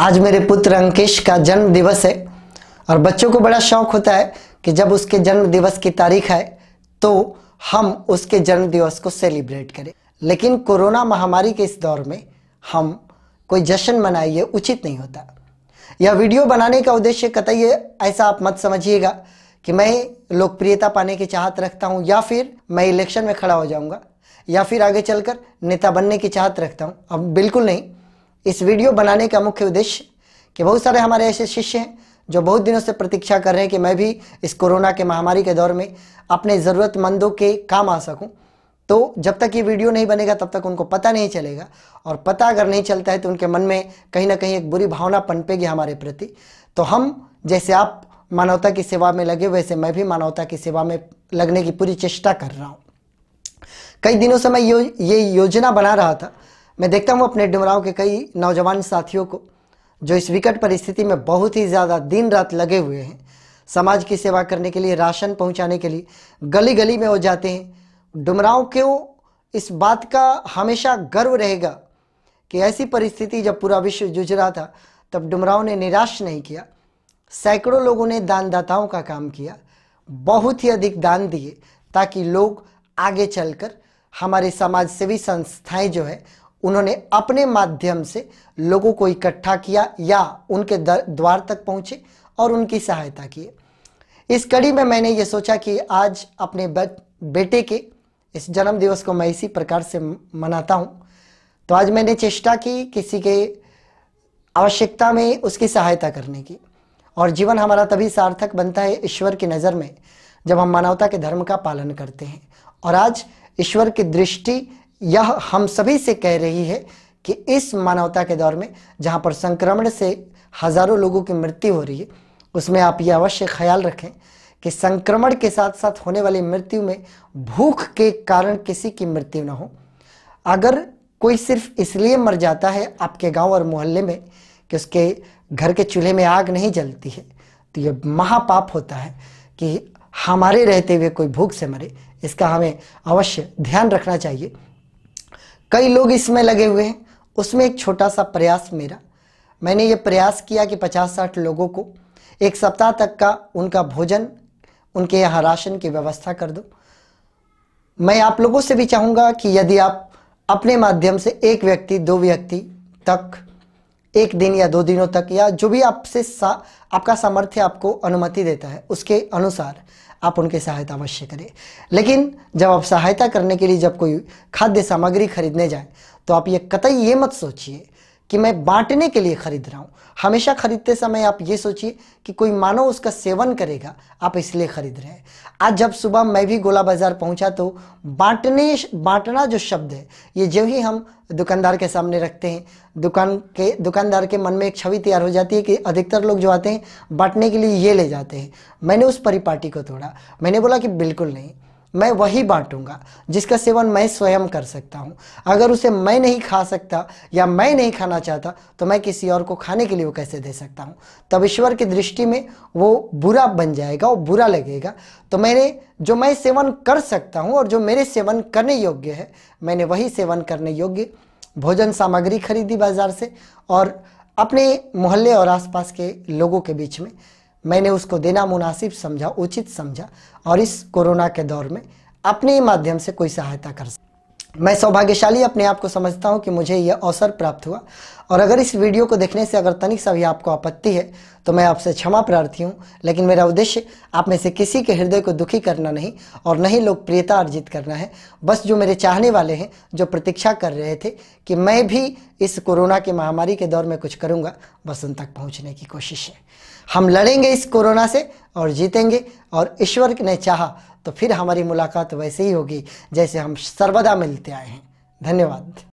आज मेरे पुत्र अंकेश का जन्म दिवस है और बच्चों को बड़ा शौक होता है कि जब उसके जन्म दिवस की तारीख है तो हम उसके जन्म दिवस को सेलिब्रेट करें लेकिन कोरोना महामारी के इस दौर में हम कोई जश्न मनाए ये उचित नहीं होता यह वीडियो बनाने का उद्देश्य कतई ऐसा आप मत समझिएगा कि मैं लोकप्रियता पाने की चाहत रखता हूँ या फिर मैं इलेक्शन में खड़ा हो जाऊँगा या फिर आगे चलकर नेता बनने की चाहत रखता हूँ अब बिल्कुल नहीं इस वीडियो बनाने का मुख्य उद्देश्य कि बहुत सारे हमारे ऐसे शिष्य हैं जो बहुत दिनों से प्रतीक्षा कर रहे हैं कि मैं भी इस कोरोना के महामारी के दौर में अपने ज़रूरतमंदों के काम आ सकूं तो जब तक ये वीडियो नहीं बनेगा तब तक उनको पता नहीं चलेगा और पता अगर नहीं चलता है तो उनके मन में कहीं ना कहीं एक बुरी भावना पनपेगी हमारे प्रति तो हम जैसे आप मानवता की सेवा में लगे वैसे मैं भी मानवता की सेवा में लगने की पूरी चेष्टा कर रहा हूँ कई दिनों से मैं यो, ये योजना बना रहा था मैं देखता हूँ अपने डुमराव के कई नौजवान साथियों को जो इस विकट परिस्थिति में बहुत ही ज़्यादा दिन रात लगे हुए हैं समाज की सेवा करने के लिए राशन पहुंचाने के लिए गली गली में हो जाते हैं डुमराव क्यों इस बात का हमेशा गर्व रहेगा कि ऐसी परिस्थिति जब पूरा विश्व जूझ रहा था तब डुमराव ने निराश नहीं किया सैकड़ों लोगों ने दानदाताओं का काम किया बहुत ही अधिक दान दिए ताकि लोग आगे चलकर हमारे समाज सेवी संस्थाएं जो है उन्होंने अपने माध्यम से लोगों को इकट्ठा किया या उनके द्वार तक पहुंचे और उनकी सहायता की इस कड़ी में मैंने ये सोचा कि आज अपने बेटे के इस जन्म दिवस को मैं इसी प्रकार से मनाता हूँ तो आज मैंने चेष्टा की किसी के आवश्यकता में उसकी सहायता करने की और जीवन हमारा तभी सार्थक बनता है ईश्वर की नज़र में जब हम मानवता के धर्म का पालन करते हैं और आज ईश्वर की दृष्टि यह हम सभी से कह रही है कि इस मानवता के दौर में जहाँ पर संक्रमण से हजारों लोगों की मृत्यु हो रही है उसमें आप ये अवश्य ख्याल रखें कि संक्रमण के साथ साथ होने वाली मृत्यु में भूख के कारण किसी की मृत्यु ना हो अगर कोई सिर्फ इसलिए मर जाता है आपके गांव और मोहल्ले में कि उसके घर के चूल्हे में आग नहीं जलती है तो ये महापाप होता है कि हमारे रहते हुए कोई भूख से मरे इसका हमें अवश्य ध्यान रखना चाहिए कई लोग इसमें लगे हुए हैं उसमें एक छोटा सा प्रयास मेरा मैंने ये प्रयास किया कि पचास साठ लोगों को एक सप्ताह तक का उनका भोजन उनके यहाँ राशन की व्यवस्था कर दो मैं आप लोगों से भी चाहूँगा कि यदि आप अपने माध्यम से एक व्यक्ति दो व्यक्ति तक एक दिन या दो दिनों तक या जो भी आपसे सा, आपका सामर्थ्य आपको अनुमति देता है उसके अनुसार आप उनकी सहायता अवश्य करें लेकिन जब आप सहायता करने के लिए जब कोई खाद्य सामग्री खरीदने जाए तो आप ये कतई ये मत सोचिए कि मैं बांटने के लिए खरीद रहा हूँ हमेशा खरीदते समय आप ये सोचिए कि कोई मानव उसका सेवन करेगा आप इसलिए खरीद रहे हैं आज जब सुबह मैं भी गोला बाजार पहुंचा तो बांटने बांटना जो शब्द है ये जो ही हम दुकानदार के सामने रखते हैं दुकान के दुकानदार के मन में एक छवि तैयार हो जाती है कि अधिकतर लोग जो आते हैं बांटने के लिए ये ले जाते हैं मैंने उस परिपाटी को तोड़ा मैंने बोला कि बिल्कुल नहीं मैं वही बांटूंगा जिसका सेवन मैं स्वयं कर सकता हूँ अगर उसे मैं नहीं खा सकता या मैं नहीं खाना चाहता तो मैं किसी और को खाने के लिए वो कैसे दे सकता हूँ तब ईश्वर की दृष्टि में वो बुरा बन जाएगा वो बुरा लगेगा तो मैंने जो मैं सेवन कर सकता हूँ और जो मेरे सेवन करने योग्य है मैंने वही सेवन करने योग्य भोजन सामग्री खरीदी बाजार से और अपने मोहल्ले और आसपास के लोगों के बीच में मैंने उसको देना मुनासिब समझा उचित समझा और इस कोरोना के दौर में अपने ही माध्यम से कोई सहायता कर सकता मैं सौभाग्यशाली अपने आप को समझता हूँ कि मुझे यह अवसर प्राप्त हुआ और अगर इस वीडियो को देखने से अगर तनिक सा भी आपको आपत्ति है तो मैं आपसे क्षमा प्रार्थी हूँ लेकिन मेरा उद्देश्य आप में से किसी के हृदय को दुखी करना नहीं और नहीं लोकप्रियता अर्जित करना है बस जो मेरे चाहने वाले हैं जो प्रतीक्षा कर रहे थे कि मैं भी इस कोरोना की महामारी के दौर में कुछ करूँगा बस उन तक पहुँचने की कोशिश है हम लड़ेंगे इस कोरोना से और जीतेंगे और ईश्वर ने चाहा तो फिर हमारी मुलाकात वैसे ही होगी जैसे हम सर्वदा मिलते आए हैं धन्यवाद